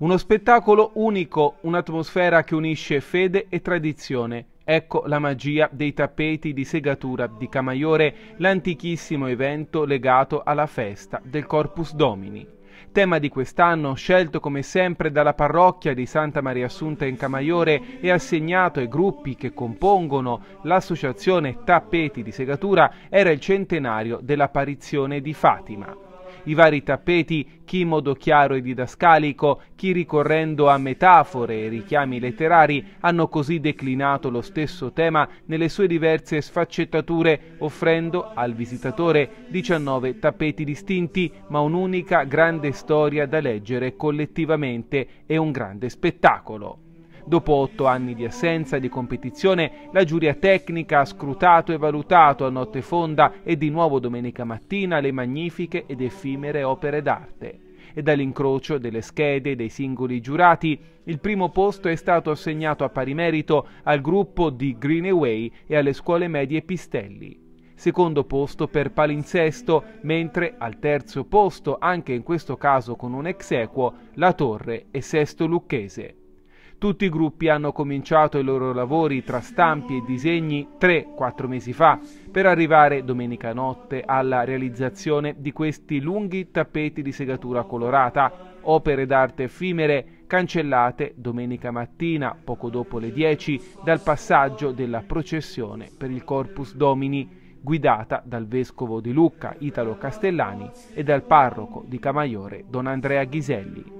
Uno spettacolo unico, un'atmosfera che unisce fede e tradizione. Ecco la magia dei tappeti di segatura di Camaiore, l'antichissimo evento legato alla festa del Corpus Domini. Tema di quest'anno, scelto come sempre dalla parrocchia di Santa Maria Assunta in Camaiore e assegnato ai gruppi che compongono l'associazione Tappeti di Segatura, era il centenario dell'apparizione di Fatima i vari tappeti, chi in modo chiaro e didascalico, chi ricorrendo a metafore e richiami letterari, hanno così declinato lo stesso tema nelle sue diverse sfaccettature, offrendo al visitatore 19 tappeti distinti, ma un'unica grande storia da leggere collettivamente e un grande spettacolo. Dopo otto anni di assenza e di competizione, la giuria tecnica ha scrutato e valutato a notte fonda e di nuovo domenica mattina le magnifiche ed effimere opere d'arte. E dall'incrocio delle schede dei singoli giurati, il primo posto è stato assegnato a pari merito al gruppo di Greenaway e alle scuole medie Pistelli secondo posto per Palinsesto, mentre al terzo posto, anche in questo caso con un ex equo, la Torre e Sesto Lucchese. Tutti i gruppi hanno cominciato i loro lavori tra stampi e disegni 3-4 mesi fa per arrivare domenica notte alla realizzazione di questi lunghi tappeti di segatura colorata, opere d'arte effimere cancellate domenica mattina, poco dopo le 10, dal passaggio della processione per il Corpus Domini guidata dal vescovo di Lucca Italo Castellani e dal parroco di Camaiore Don Andrea Ghiselli.